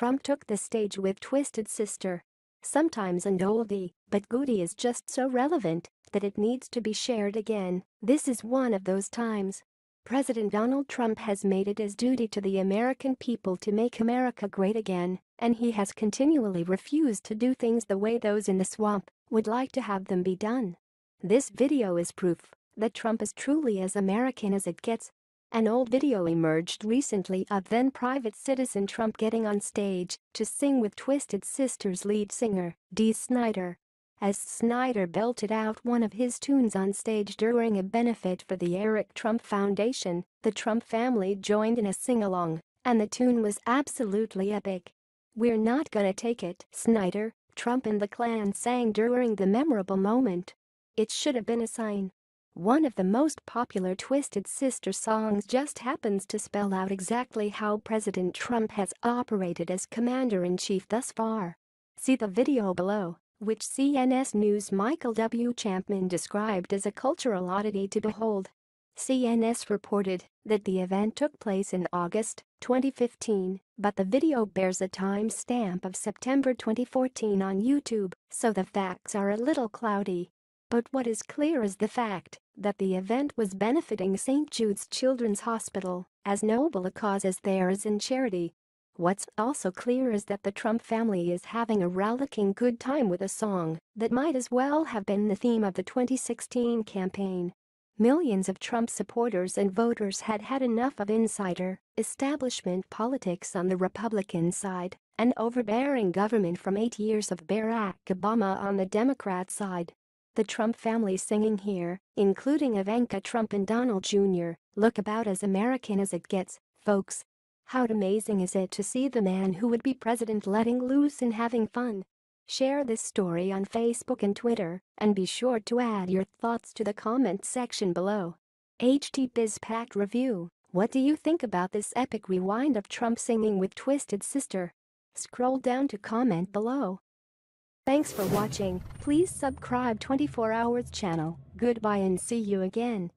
Trump took the stage with Twisted Sister. Sometimes an oldie, but Goody is just so relevant that it needs to be shared again. This is one of those times. President Donald Trump has made it his duty to the American people to make America great again, and he has continually refused to do things the way those in the swamp would like to have them be done. This video is proof that Trump is truly as American as it gets. An old video emerged recently of then-private citizen Trump getting on stage to sing with Twisted Sisters lead singer Dee Snyder. As Snyder belted out one of his tunes on stage during a benefit for the Eric Trump Foundation, the Trump family joined in a sing-along, and the tune was absolutely epic. We're not gonna take it, Snyder, Trump and the Klan sang during the memorable moment. It should have been a sign one of the most popular Twisted Sister songs just happens to spell out exactly how President Trump has operated as commander-in-chief thus far. See the video below, which CNS News Michael W. Champman described as a cultural oddity to behold. CNS reported that the event took place in August 2015, but the video bears a timestamp of September 2014 on YouTube, so the facts are a little cloudy but what is clear is the fact that the event was benefiting St. Jude's Children's Hospital, as noble a cause as there is in charity. What's also clear is that the Trump family is having a rollicking good time with a song that might as well have been the theme of the 2016 campaign. Millions of Trump supporters and voters had had enough of insider, establishment politics on the Republican side and overbearing government from eight years of Barack Obama on the Democrat side. The Trump family singing here, including Ivanka Trump and Donald Jr., look about as American as it gets, folks. How amazing is it to see the man who would be president letting loose and having fun? Share this story on Facebook and Twitter, and be sure to add your thoughts to the comment section below. HT BizPack Review What do you think about this epic rewind of Trump singing with Twisted Sister? Scroll down to comment below. Thanks for watching, please subscribe 24 hours channel, goodbye and see you again.